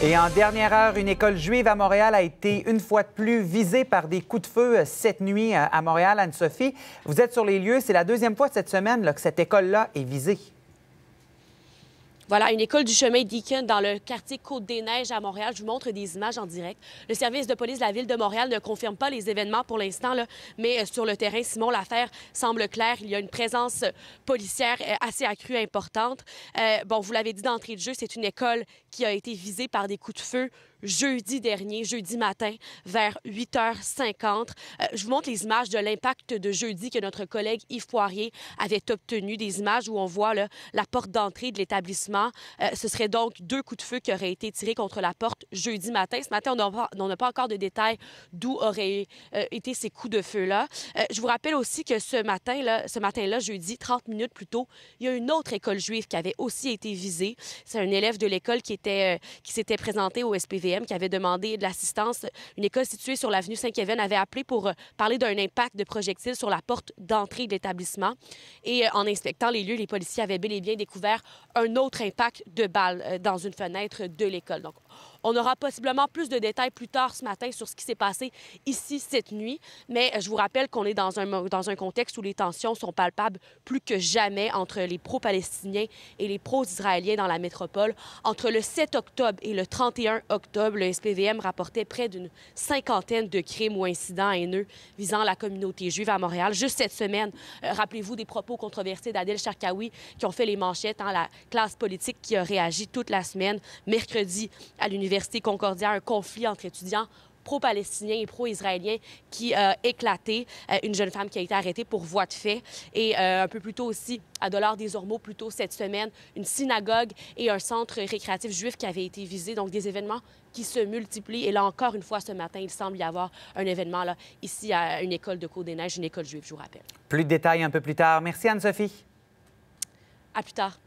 Et en dernière heure, une école juive à Montréal a été une fois de plus visée par des coups de feu euh, cette nuit euh, à Montréal. Anne-Sophie, vous êtes sur les lieux. C'est la deuxième fois cette semaine que cette école-là est visée. Voilà, une école du chemin Deacon dans le quartier Côte-des-Neiges à Montréal. Je vous montre des images en direct. Le service de police de la ville de Montréal ne confirme pas les événements pour l'instant, mais euh, sur le terrain, Simon, l'affaire semble claire. Il y a une présence euh, policière euh, assez accrue, importante. bon, vous l'avez dit d'entrée de jeu, c'est une école qui a été visée par des coups de feu jeudi dernier, jeudi matin, vers 8h50. Euh, je vous montre les images de l'impact de jeudi que notre collègue Yves Poirier avait obtenu, des images où on voit la porte d'entrée de l'établissement. Euh, ce serait donc deux coups de feu qui auraient été tirés contre la porte jeudi matin. Ce matin, on n'a pas encore de détails d'où auraient euh, été ces coups de feu-là. je vous rappelle aussi que ce matin-là, ce matin-là, jeudi, 30 minutes plus tôt, il y a une autre école juive qui avait aussi été visée. C'est un élève de l'école qui s'était présenté au SPV qui avait demandé de l'assistance. Une école située sur l'avenue Saint-Kéven avait appelé pour euh, parler d'un impact de projectile sur la porte d'entrée de l'établissement. Et euh, en inspectant les lieux, les policiers avaient bel et bien découvert un autre impact de balle euh, dans une fenêtre de l'école. On aura possiblement plus de détails plus tard ce matin sur ce qui s'est passé ici cette nuit, mais euh, je vous rappelle qu'on est dans un, dans un contexte où les tensions sont palpables plus que jamais entre les pro-palestiniens et les pro-israéliens dans la métropole. Entre le 7 octobre et le 31 octobre, le SPVM rapportait près d'une cinquantaine de crimes ou incidents haineux visant la communauté juive à Montréal. Juste cette semaine, euh, rappelez-vous des propos controversés d'Adel Sharkawi qui ont fait les manchettes, dans hein, la classe politique qui a réagi toute la semaine. Mercredi, à l'Université Concordia un conflit entre étudiants pro-palestiniens et pro-israéliens qui a euh, éclaté. Euh, une jeune femme qui a été arrêtée pour voie de fait. Et euh, un peu plus tôt aussi, à Dollar des Ormeaux, plus tôt cette semaine, une synagogue et un centre récréatif juif qui avait été visé. Donc des événements qui se multiplient. Et là, encore une fois, ce matin, il semble y avoir un événement là, ici à une école de Côte-des-Neiges, une école juive, je vous rappelle. Plus de détails un peu plus tard. Merci, Anne-Sophie. À plus tard.